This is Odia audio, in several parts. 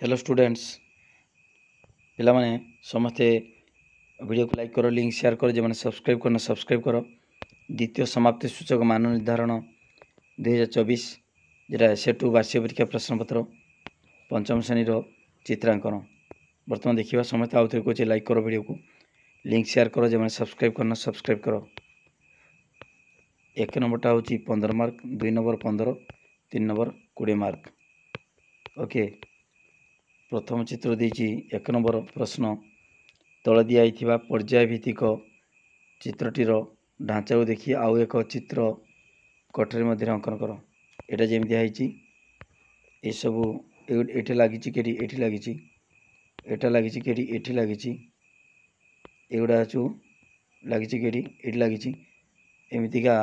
ହ୍ୟାଲୋ ଷ୍ଟୁଡେଣ୍ଟସ୍ ପିଲାମାନେ ସମସ୍ତେ ଭିଡ଼ିଓକୁ ଲାଇକ୍ କର ଲିଙ୍କ୍ ସେୟାର କର ଯେଉଁମାନେ ସବସ୍କ୍ରାଇବ୍ କରିନ ସବସ୍କ୍ରାଇବ୍ କର ଦ୍ୱିତୀୟ ସମାପ୍ତି ସୂଚକ ମାନ ନିର୍ଦ୍ଧାରଣ ଦୁଇହଜାର ଚବିଶ ଯେଉଁଟା ସେଟୁ ବାର୍ଷିକ ପରୀକ୍ଷା ପ୍ରଶ୍ନପତ୍ର ପଞ୍ଚମ ଶ୍ରେଣୀର ଚିତ୍ରାଙ୍କନ ବର୍ତ୍ତମାନ ଦେଖିବା ସମସ୍ତେ ଆଉ ଥରେ କହୁଛି ଲାଇକ୍ କର ଭିଡ଼ିଓକୁ ଲିଙ୍କ୍ ସେୟାର କର ଯେଉଁମାନେ ସବସ୍କ୍ରାଇବ୍ କରିନ ସବସ୍କ୍ରାଇବ୍ କର ଏକ ନମ୍ବରଟା ହେଉଛି ପନ୍ଦର ମାର୍କ ଦୁଇ ନମ୍ବର ପନ୍ଦର ତିନି ନମ୍ବର କୋଡ଼ିଏ ମାର୍କ ଓକେ ପ୍ରଥମ ଚିତ୍ର ଦେଇଛି ଏକ ନମ୍ବର ପ୍ରଶ୍ନ ତଳେ ଦିଆଯାଇଥିବା ପର୍ଯ୍ୟାୟ ଭିତ୍ତିକ ଚିତ୍ରଟିର ଢାଞ୍ଚାକୁ ଦେଖି ଆଉ ଏକ ଚିତ୍ର କଠରେ ମଧ୍ୟରେ ଅଙ୍କନ କର ଏଇଟା ଯେମିତି ହେଇଛି ଏସବୁ ଏଠି ଲାଗିଛି କେଠି ଏଇଠି ଲାଗିଛି ଏଟା ଲାଗିଛି କେଠି ଏଠି ଲାଗିଛି ଏଗୁଡ଼ା ହେଉଛୁ ଲାଗିଛି କେଠି ଏଇଠି ଲାଗିଛି ଏମିତିକା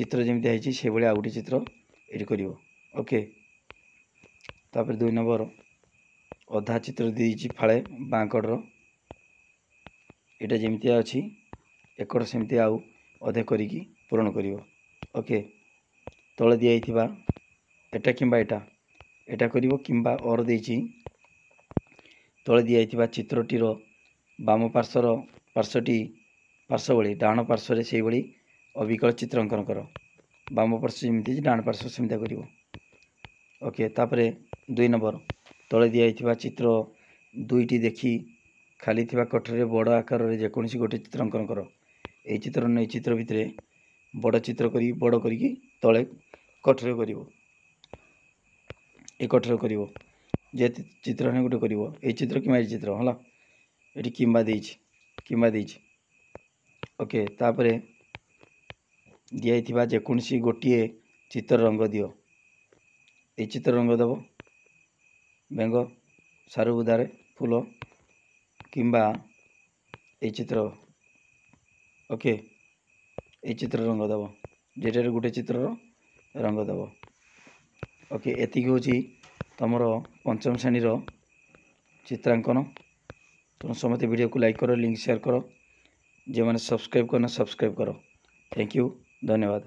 ଚିତ୍ର ଯେମିତି ହେଇଛି ସେଭଳି ଆଉ ଗୋଟେ ଚିତ୍ର ଏଠି କରିବ ଓକେ ତାପରେ ଦୁଇ ନମ୍ବର ଅଧା ଚିତ୍ର ଦେଇଛି ଫାଳେ ବାଁ କଡ଼ର ଏଇଟା ଯେମିତିଆ ଅଛି ଏକଡ଼ ସେମିତି ଆଉ ଅଧେ କରିକି ପୂରଣ କରିବ ଓକେ ତଳେ ଦିଆଯାଇଥିବା ଏଟା କିମ୍ବା ଏଇଟା ଏଇଟା କରିବ କିମ୍ବା ଅର ଦେଇଛି ତଳେ ଦିଆଯାଇଥିବା ଚିତ୍ରଟିର ବାମ ପାର୍ଶ୍ୱର ପାର୍ଶ୍ୱଟି ପାର୍ଶ୍ୱ ଭଳି ଡାହାଣ ପାର୍ଶ୍ୱରେ ସେହିଭଳି ଅବିକଳ ଚିତ୍ରାଙ୍କନ କର ବାମ ପାର୍ଶ୍ୱ ଯେମିତି ଡାହାଣ ପାର୍ଶ୍ୱ ସେମିତିଆ କରିବ ଓକେ ତାପରେ ଦୁଇ ନମ୍ବର ତଳେ ଦିଆଯାଇଥିବା ଚିତ୍ର ଦୁଇଟି ଦେଖି ଖାଲି ଥିବା କଠରେ ବଡ଼ ଆକାରରେ ଯେକୌଣସି ଗୋଟେ ଚିତ୍ରାଙ୍କନ କର ଏଇ ଚିତ୍ର ନୁହେଁ ଏଇ ଚିତ୍ର ଭିତରେ ବଡ଼ ଚିତ୍ର କରି ବଡ଼ କରିକି ତଳେ କଠରେ କରିବ ଏ କଠରେ କରିବ ଯେ ଚିତ୍ର ନୁହେଁ ଗୋଟେ କରିବ ଏଇ ଚିତ୍ର କିମ୍ବା ଏଇ ଚିତ୍ର ହେଲା ଏଠି କିମ୍ବା ଦେଇଛି କିମ୍ବା ଦେଇଛି ଓକେ ତାପରେ ଦିଆଯାଇଥିବା ଯେକୌଣସି ଗୋଟିଏ ଚିତ୍ର ରଙ୍ଗ ଦିଅ এই চিত্র রঙ দেব ব্যঙ্গ সারুবুদারে ফুল কিংবা এই চিত্র ওকে এই চিত্র রঙ দেব যেটার গোটে চিত্রর রঙ দেব ওকে এতিকি হচ্ছে তোমার পঞ্চম শ্রেণীর চিত্রাঙ্কন তোমার সমস্ত ভিডিওকে লাইক কর লিঙ্ক সেয়ার কর যে সবসক্রাইব কর না সবসক্রাইব কর থ্যাংক ইউ ধন্যবাদ